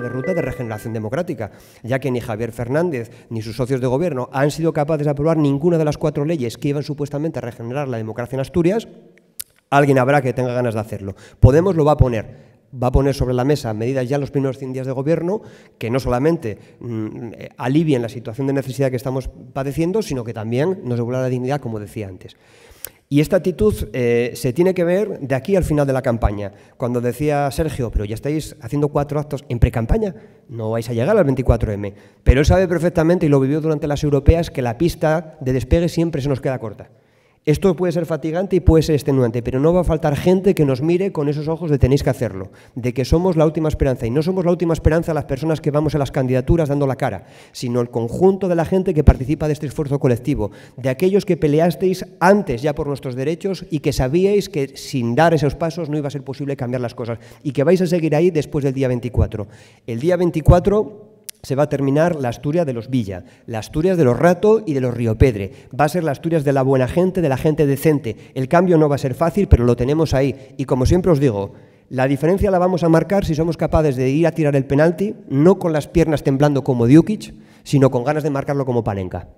de ruta de regeneración democrática, ya que ni Javier Fernández ni sus socios de gobierno han sido capaces de aprobar ninguna de las cuatro leyes que iban supuestamente a regenerar la democracia en Asturias, alguien habrá que tenga ganas de hacerlo. Podemos lo va a poner va a poner sobre la mesa medidas ya en los primeros 100 días de gobierno que no solamente mm, eh, alivien la situación de necesidad que estamos padeciendo, sino que también nos devuelva la dignidad, como decía antes. Y esta actitud eh, se tiene que ver de aquí al final de la campaña. Cuando decía Sergio, pero ya estáis haciendo cuatro actos en pre-campaña, no vais a llegar al 24M. Pero él sabe perfectamente, y lo vivió durante las europeas, que la pista de despegue siempre se nos queda corta. Esto puede ser fatigante y puede ser extenuante, pero no va a faltar gente que nos mire con esos ojos de tenéis que hacerlo, de que somos la última esperanza. Y no somos la última esperanza las personas que vamos a las candidaturas dando la cara, sino el conjunto de la gente que participa de este esfuerzo colectivo, de aquellos que peleasteis antes ya por nuestros derechos y que sabíais que sin dar esos pasos no iba a ser posible cambiar las cosas y que vais a seguir ahí después del día 24. El día 24 se va a terminar la Asturias de los Villa, la Asturias de los Rato y de los Río Pedre. Va a ser la Asturias de la buena gente, de la gente decente. El cambio no va a ser fácil, pero lo tenemos ahí. Y como siempre os digo, la diferencia la vamos a marcar si somos capaces de ir a tirar el penalti, no con las piernas temblando como Diukic, sino con ganas de marcarlo como palenca